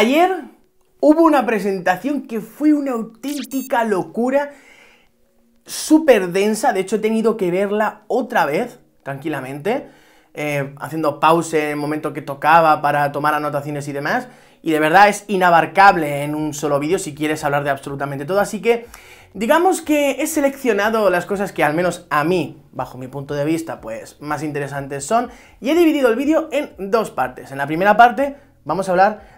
Ayer hubo una presentación que fue una auténtica locura, súper densa, de hecho he tenido que verla otra vez, tranquilamente, eh, haciendo pause en el momento que tocaba para tomar anotaciones y demás, y de verdad es inabarcable en un solo vídeo si quieres hablar de absolutamente todo, así que digamos que he seleccionado las cosas que al menos a mí, bajo mi punto de vista, pues más interesantes son, y he dividido el vídeo en dos partes. En la primera parte vamos a hablar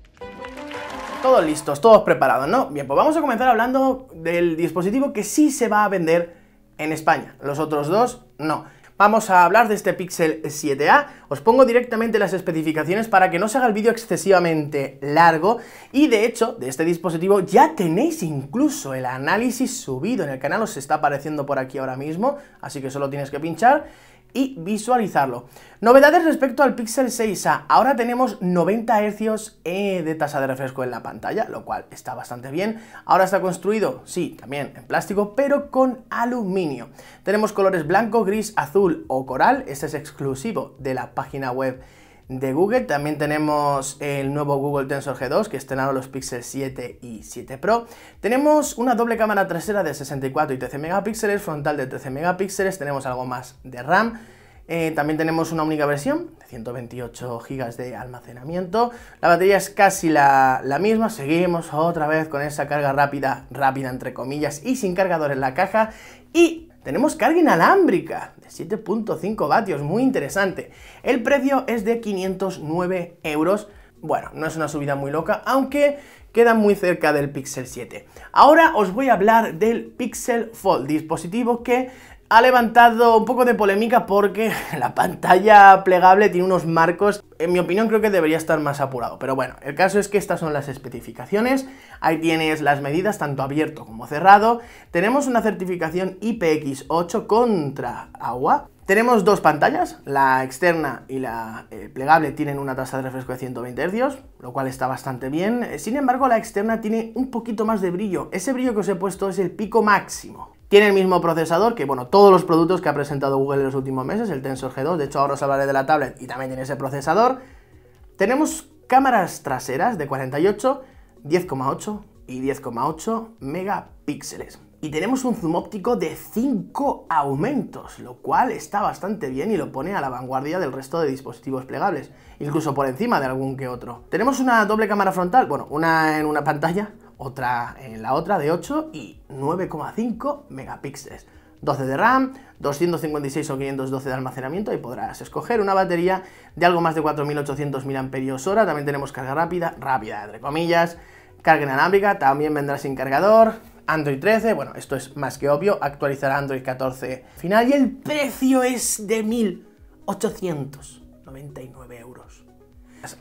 Todos listos, todos preparados, ¿no? Bien, pues vamos a comenzar hablando del dispositivo que sí se va a vender en España. Los otros dos, no. Vamos a hablar de este Pixel 7a, os pongo directamente las especificaciones para que no se haga el vídeo excesivamente largo y de hecho de este dispositivo ya tenéis incluso el análisis subido en el canal, os está apareciendo por aquí ahora mismo, así que solo tienes que pinchar y visualizarlo. Novedades respecto al Pixel 6a, ahora tenemos 90 Hz eh, de tasa de refresco en la pantalla, lo cual está bastante bien. Ahora está construido, sí, también en plástico, pero con aluminio. Tenemos colores blanco, gris, azul o coral, este es exclusivo de la página web de Google. También tenemos el nuevo Google Tensor G2 que estrenaron los Pixel 7 y 7 Pro. Tenemos una doble cámara trasera de 64 y 13 megapíxeles, frontal de 13 megapíxeles, tenemos algo más de RAM. Eh, también tenemos una única versión, de 128 GB de almacenamiento. La batería es casi la, la, misma. Seguimos otra vez con esa carga rápida, rápida entre comillas, y sin cargador en la caja. Y tenemos carga inalámbrica de 7.5 vatios, muy interesante. El precio es de 509 euros. Bueno, no es una subida muy loca, aunque queda muy cerca del Pixel 7. Ahora os voy a hablar del Pixel Fold, dispositivo que ha levantado un poco de polémica porque la pantalla plegable tiene unos marcos, en mi opinión creo que debería estar más apurado, pero bueno, el caso es que estas son las especificaciones, ahí tienes las medidas tanto abierto como cerrado, tenemos una certificación IPX8 contra agua, tenemos dos pantallas, la externa y la eh, plegable tienen una tasa de refresco de 120 Hz, lo cual está bastante bien. Sin embargo, la externa tiene un poquito más de brillo. Ese brillo que os he puesto es el pico máximo. Tiene el mismo procesador que, bueno, todos los productos que ha presentado Google en los últimos meses, el Tensor G2, de hecho ahora os hablaré de la tablet y también tiene ese procesador. Tenemos cámaras traseras de 48, 10,8 y 10,8 megapíxeles. Y tenemos un zoom óptico de 5 aumentos, lo cual está bastante bien y lo pone a la vanguardia del resto de dispositivos plegables, incluso por encima de algún que otro. Tenemos una doble cámara frontal, bueno, una en una pantalla, otra, en eh, la otra de 8 y 9,5 megapíxeles. 12 de RAM, 256 o 512 de almacenamiento y podrás escoger una batería de algo más de 4.800 mAh. También tenemos carga rápida, rápida entre comillas, carga inalámbrica, también vendrá sin cargador, Android 13, bueno, esto es más que obvio, actualizará Android 14 final y el precio es de 1.899 euros.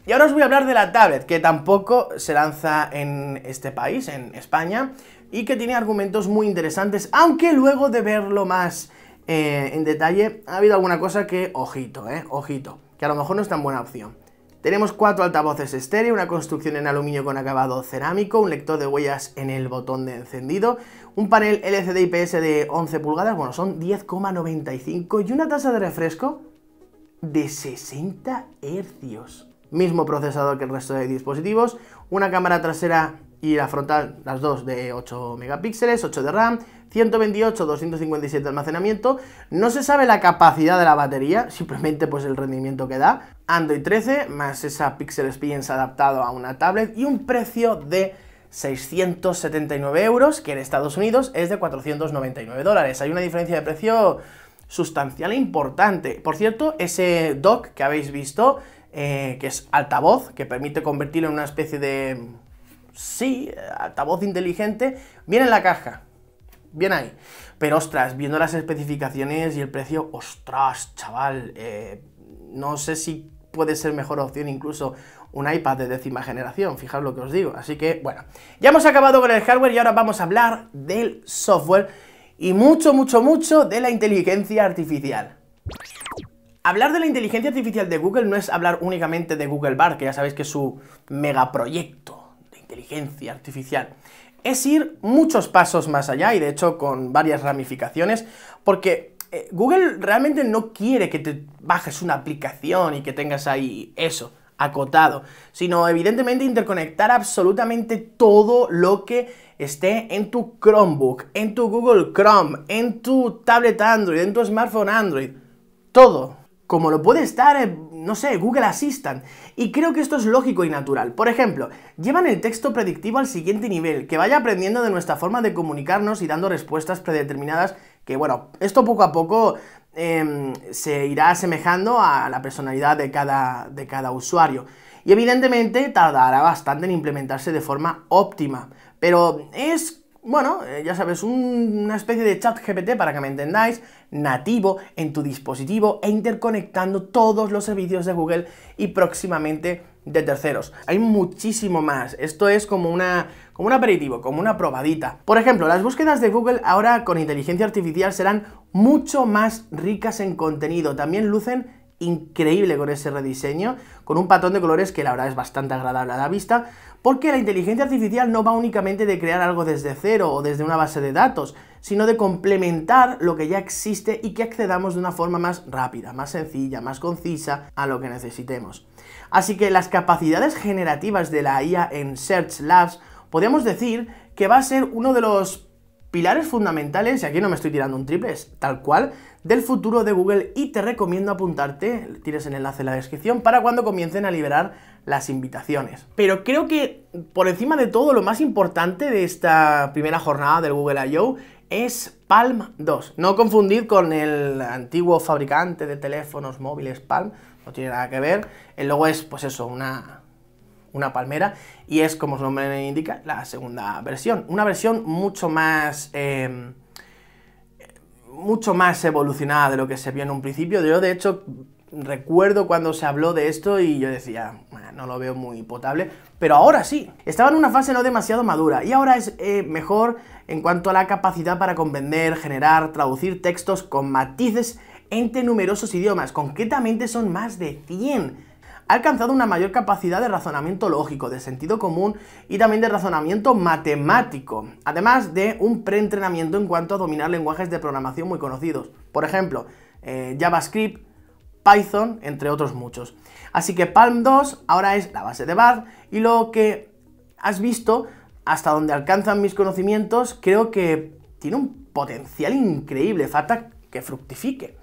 Y ahora os voy a hablar de la tablet, que tampoco se lanza en este país, en España, y que tiene argumentos muy interesantes, aunque luego de verlo más eh, en detalle, ha habido alguna cosa que, ojito, eh, ojito, que a lo mejor no es tan buena opción. Tenemos cuatro altavoces estéreo, una construcción en aluminio con acabado cerámico, un lector de huellas en el botón de encendido, un panel LCD IPS de 11 pulgadas, bueno, son 10,95 y una tasa de refresco de 60 hercios mismo procesador que el resto de dispositivos, una cámara trasera y la frontal, las dos de 8 megapíxeles, 8 de RAM, 128, 257 de almacenamiento. No se sabe la capacidad de la batería, simplemente pues el rendimiento que da. Android 13, más esa Pixel Experience adaptado a una tablet y un precio de 679 euros, que en Estados Unidos es de 499 dólares. Hay una diferencia de precio sustancial e importante. Por cierto, ese dock que habéis visto eh, que es altavoz, que permite convertirlo en una especie de... Sí, altavoz inteligente, viene en la caja, bien ahí. Pero ostras, viendo las especificaciones y el precio, ostras, chaval, eh, no sé si puede ser mejor opción incluso un iPad de décima generación, fijaros lo que os digo. Así que, bueno, ya hemos acabado con el hardware y ahora vamos a hablar del software y mucho, mucho, mucho de la inteligencia artificial. Hablar de la inteligencia artificial de Google no es hablar únicamente de Google Bar, que ya sabéis que es su megaproyecto de inteligencia artificial. Es ir muchos pasos más allá y de hecho con varias ramificaciones, porque eh, Google realmente no quiere que te bajes una aplicación y que tengas ahí eso acotado, sino evidentemente interconectar absolutamente todo lo que esté en tu Chromebook, en tu Google Chrome, en tu tablet Android, en tu smartphone Android, todo como lo puede estar, eh, no sé, Google Assistant. Y creo que esto es lógico y natural. Por ejemplo, llevan el texto predictivo al siguiente nivel, que vaya aprendiendo de nuestra forma de comunicarnos y dando respuestas predeterminadas, que bueno, esto poco a poco em, se irá asemejando a la personalidad de cada, de cada usuario. Y evidentemente tardará bastante en implementarse de forma óptima, pero es bueno, eh, ya sabes, una especie de chat GPT para que me entendáis, nativo en tu dispositivo e interconectando todos los servicios de Google y próximamente de terceros. Hay muchísimo más. Esto es como una como un aperitivo, como una probadita. Por ejemplo, las búsquedas de Google ahora con inteligencia artificial serán mucho más ricas en contenido. También lucen increíble con ese rediseño, con un patrón de colores que la verdad es bastante agradable a la vista, porque la inteligencia artificial no va únicamente de crear algo desde cero o desde una base de datos, sino de complementar lo que ya existe y que accedamos de una forma más rápida, más sencilla, más concisa a lo que necesitemos. Así que las capacidades generativas de la IA en Search Labs podríamos decir que va a ser uno de los pilares fundamentales, y aquí no me estoy tirando un triple, es tal cual, del futuro de Google y te recomiendo apuntarte, tienes el enlace en la descripción, para cuando comiencen a liberar las invitaciones. Pero creo que por encima de todo lo más importante de esta primera jornada del Google I.O. es Palm 2. No confundir con el antiguo fabricante de teléfonos móviles Palm, no tiene nada que ver. El logo es, pues eso, una una palmera, y es, como su nombre indica, la segunda versión. Una versión mucho más... Em, mucho más evolucionada de lo que se vio en un principio. Yo, de hecho, recuerdo cuando se habló de esto y yo decía, no lo veo muy potable, pero ahora sí. Estaba en una fase no demasiado madura y ahora es eh, mejor en cuanto a la capacidad para comprender, generar, traducir textos con matices entre numerosos idiomas. Concretamente son más de 100 ha alcanzado una mayor capacidad de razonamiento lógico, de sentido común y también de razonamiento matemático, además de un preentrenamiento en cuanto a dominar lenguajes de programación muy conocidos, por ejemplo, eh, JavaScript, Python, entre otros muchos. Así que Palm 2 ahora es la base de BART y lo que has visto, hasta donde alcanzan mis conocimientos, creo que tiene un potencial increíble, falta que fructifique.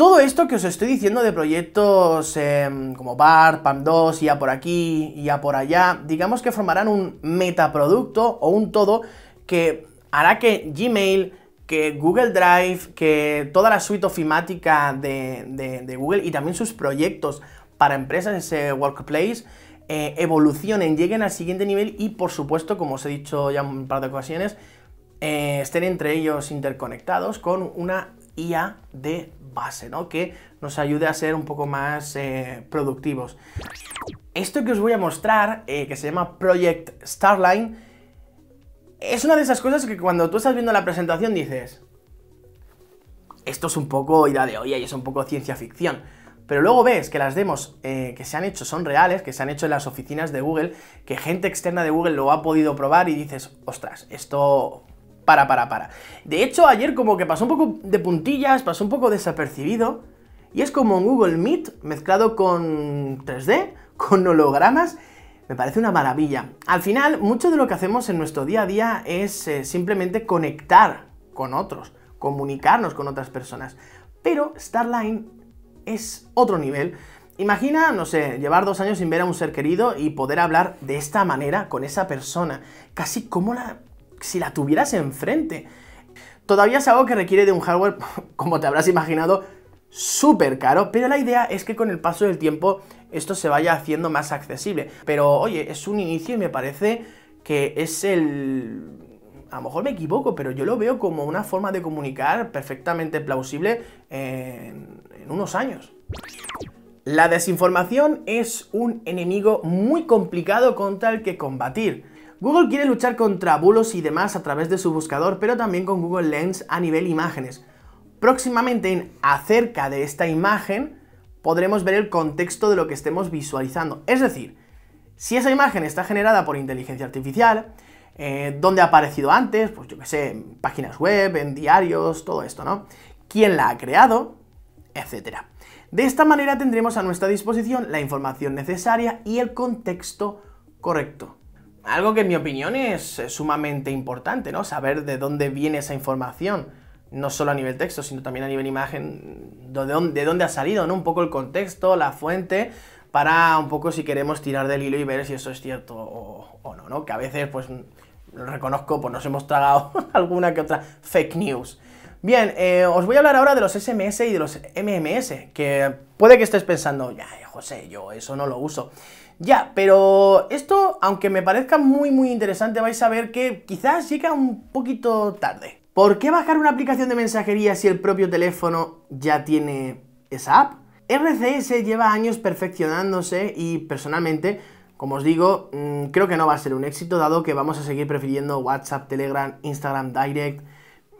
Todo esto que os estoy diciendo de proyectos em, como BART, PAM2, ya por aquí, ya por allá, digamos que formarán un metaproducto o un todo que hará que Gmail, que Google Drive, que toda la suite ofimática de, Google y también sus proyectos para empresas, ese workplace, eh, evolucionen, lleguen al siguiente nivel y por supuesto, como os he dicho ya un par de ocasiones, eh, estén entre ellos interconectados con una IA de base, ¿no? Que nos ayude a ser un poco más eh, productivos. Esto que os voy a mostrar, eh, que se llama Project Starline, es una de esas cosas que cuando tú estás viendo la presentación dices, esto es un poco idea de hoy, y es un poco ciencia ficción. Pero luego ves que las demos eh, que se han hecho son reales, que se han hecho en las oficinas de Google, que gente externa de Google lo ha podido probar y dices, ostras, esto para, para, para. De hecho, ayer como que pasó un poco de puntillas, pasó un poco desapercibido, y es como un Google Meet mezclado con 3D, con hologramas, me parece una maravilla. Al final, mucho de lo que hacemos en nuestro día a día es eh, simplemente conectar con otros, comunicarnos con otras personas. Pero Starline es otro nivel. Imagina, no sé, llevar dos años sin ver a un ser querido y poder hablar de esta manera con esa persona, casi como la si la tuvieras enfrente. Todavía es algo que requiere de un hardware, como te habrás imaginado, súper caro, pero la idea es que con el paso del tiempo esto se vaya haciendo más accesible. Pero oye, es un inicio y me parece que es el... A lo mejor me equivoco, pero yo lo veo como una forma de comunicar perfectamente plausible en, unos años. La desinformación es un enemigo muy complicado contra el que combatir. Google quiere luchar contra bulos y demás a través de su buscador, pero también con Google Lens a nivel imágenes. Próximamente en acerca de esta imagen podremos ver el contexto de lo que estemos visualizando. Es decir, si esa imagen está generada por inteligencia artificial, eh, dónde ha aparecido antes, pues yo qué sé, en páginas web, en diarios, todo esto, ¿no? ¿Quién la ha creado? Etcétera. De esta manera tendremos a nuestra disposición la información necesaria y el contexto correcto algo que en mi opinión es sumamente importante, ¿no? Saber de dónde viene esa información, no solo a nivel texto, sino también a nivel imagen, de dónde, ha salido, ¿no? Un poco el contexto, la fuente, para un poco si queremos tirar del hilo y ver si eso es cierto o, no, ¿no? Que a veces, pues, lo reconozco, pues nos hemos tragado alguna que otra fake news. Bien, eh, os voy a hablar ahora de los SMS y de los MMS, que puede que estés pensando, ya, eh, José, yo eso no lo uso. Ya, pero esto, aunque me parezca muy muy interesante, vais a ver que quizás llega un poquito tarde. ¿Por qué bajar una aplicación de mensajería si el propio teléfono ya tiene esa app? RCS lleva años perfeccionándose y personalmente, como os digo, mm, creo que no va a ser un éxito dado que vamos a seguir prefiriendo WhatsApp, Telegram, Instagram Direct,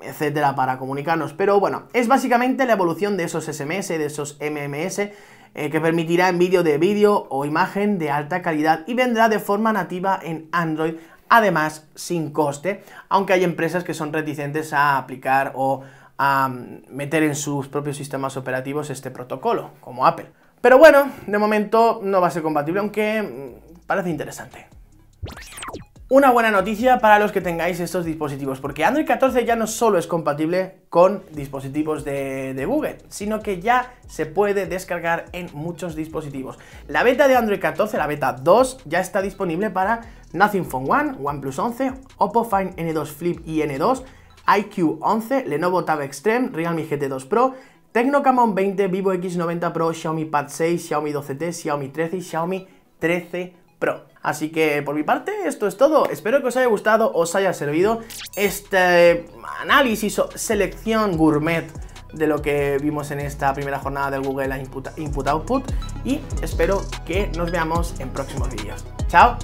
etcétera, para comunicarnos. Pero bueno, es básicamente la evolución de esos SMS, de esos MMS eh, que permitirá envío de vídeo o imagen de alta calidad y vendrá de forma nativa en Android, además sin coste, aunque hay empresas que son reticentes a aplicar o a mm, meter en sus propios sistemas operativos este protocolo, como Apple. Pero bueno, de momento no va a ser compatible, aunque mm, parece interesante. Una buena noticia para los que tengáis estos dispositivos, porque Android 14 ya no solo es compatible con dispositivos de, Google, sino que ya se puede descargar en muchos dispositivos. La beta de Android 14, la beta 2, ya está disponible para Nothing Phone 1, OnePlus 11, Oppo Find N2 Flip y N2, IQ 11, Lenovo Tab Extreme, Realme GT2 Pro, Tecno Camon 20, Vivo X90 Pro, Xiaomi Pad 6, Xiaomi 12T, Xiaomi 13 y Xiaomi 13 Pro. Así que por mi parte esto es todo, espero que os haya gustado, os haya servido este análisis o selección gourmet de lo que vimos en esta primera jornada del Google Input-Output y espero que nos veamos en próximos vídeos. ¡Chao!